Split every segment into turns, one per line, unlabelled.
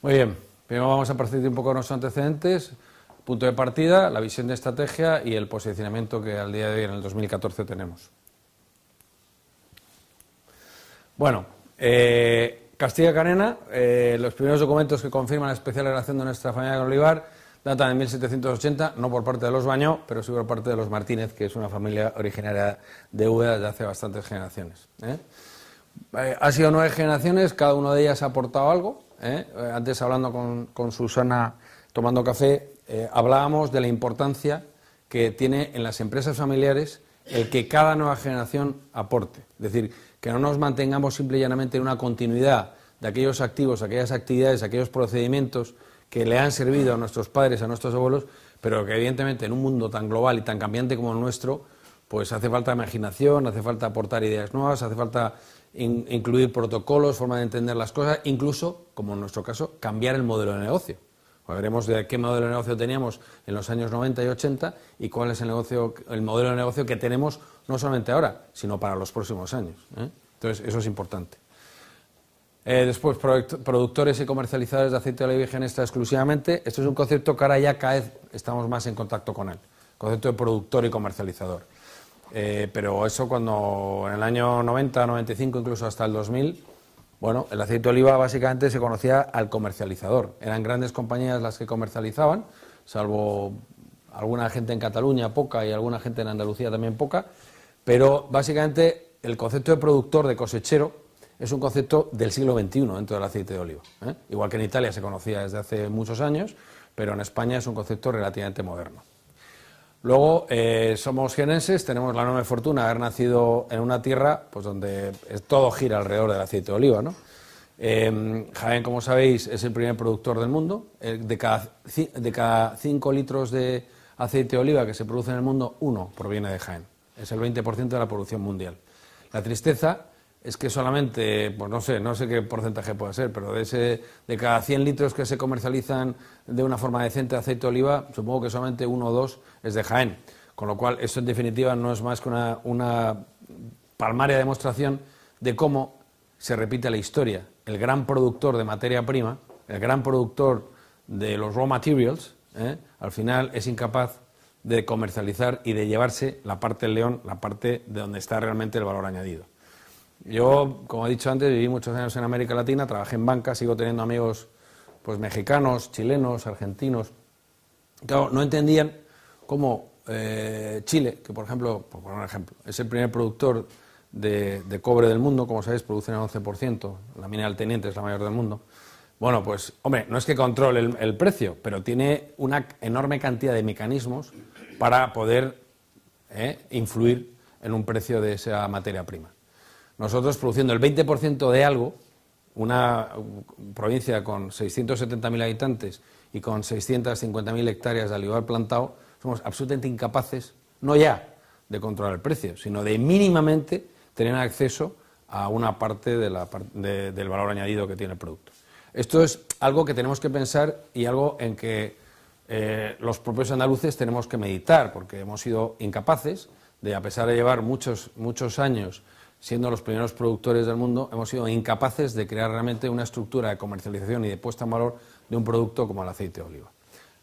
Muy bien, primero vamos a partir un poco de nuestros antecedentes, punto de partida, la visión de estrategia y el posicionamiento que al día de hoy en el 2014 tenemos. Bueno, eh, Castilla Carena, eh, los primeros documentos que confirman la especial relación de nuestra familia con Olivar datan de 1780, no por parte de los Bañó, pero sí por parte de los Martínez, que es una familia originaria de Ueda desde hace bastantes generaciones. ¿eh? Eh, ha sido nueve generaciones, cada una de ellas ha aportado algo, ¿eh? antes hablando con, Susana tomando café, eh, hablábamos de la importancia que tiene en las empresas familiares el que cada nueva generación aporte. Es decir, que no nos mantengamos simple y llanamente en una continuidad de aquellos activos, aquellas actividades, aquellos procedimientos que le han servido a nuestros padres, a nuestros abuelos, pero que evidentemente en un mundo tan global y tan cambiante como el nuestro, pues hace falta imaginación, hace falta aportar ideas nuevas, hace falta incluir protocolos, forma de entender las cosas, incluso, como en nuestro caso, cambiar el modelo de negocio. Pues veremos de qué modelo de negocio teníamos en los años 90 y 80 y cuál es el, negocio, el modelo de negocio que tenemos no solamente ahora, sino para los próximos años. ¿eh? Entonces, eso es importante. Eh, después, productores y comercializadores de aceite de oliva virgen extra exclusivamente. Esto es un concepto que ahora ya cada vez estamos más en contacto con él. Concepto de productor y comercializador. Eh, pero eso cuando en el año 90, 95, incluso hasta el 2000, bueno, el aceite de oliva básicamente se conocía al comercializador. Eran grandes compañías las que comercializaban, salvo alguna gente en Cataluña poca y alguna gente en Andalucía también poca, pero básicamente el concepto de productor, de cosechero, es un concepto del siglo XXI dentro del aceite de oliva. ¿eh? Igual que en Italia se conocía desde hace muchos años, pero en España es un concepto relativamente moderno. Luego, eh, somos genenses, tenemos la enorme fortuna de haber nacido en una tierra pues, donde todo gira alrededor del aceite de oliva. Em, Jaén, como sabéis, es el primer productor del mundo. Eh, de cada, de cinco litros de aceite de oliva que se produce en el mundo, uno proviene de Jaén. Es el 20% de la producción mundial. La tristeza es que solamente, pues no sé, no sé qué porcentaje puede ser, pero de, ese, de cada 100 litros que se comercializan de una forma decente de aceite de oliva, supongo que solamente uno o dos es de Jaén. Con lo cual, esto en definitiva no es más que una, palmaria demostración de cómo se repite la historia. El gran productor de materia prima, el gran productor de los raw materials, ¿eh? al final es incapaz de comercializar y de llevarse la parte del león, la parte de donde está realmente el valor añadido. Yo, como he dicho antes, viví muchos años en América Latina, trabajé en banca, sigo teniendo amigos pues mexicanos, chilenos, argentinos. no entendían cómo eh, Chile, que por ejemplo, pues, por poner un ejemplo, es el primer productor de, cobre del mundo, como sabéis, produce el 11%, la mina del Teniente es la mayor del mundo. Bueno, pues hombre, no es que controle el, precio, pero tiene una enorme cantidad de mecanismos para poder eh, influir en un precio de esa materia prima nosotros produciendo el 20% de algo, una provincia con 670.000 habitantes y con 650.000 hectáreas de olivar plantado, somos absolutamente incapaces, no ya de controlar el precio, sino de mínimamente tener acceso a una parte del valor añadido que tiene el producto. Esto es algo que tenemos que pensar y algo en que eh, los propios andaluces tenemos que meditar, porque hemos sido incapaces de, a pesar de llevar muchos, muchos años siendo los primeros productores del mundo, hemos sido incapaces de crear realmente una estructura de comercialización y de puesta en valor de un producto como el aceite de oliva.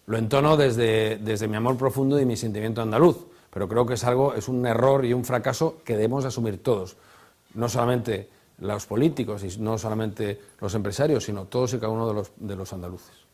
Lo entono desde, mi amor profundo y mi sentimiento andaluz, pero creo que es algo, es un error y un fracaso que debemos asumir todos, no solamente los políticos y no solamente los empresarios, sino todos y cada uno de los, de los andaluces.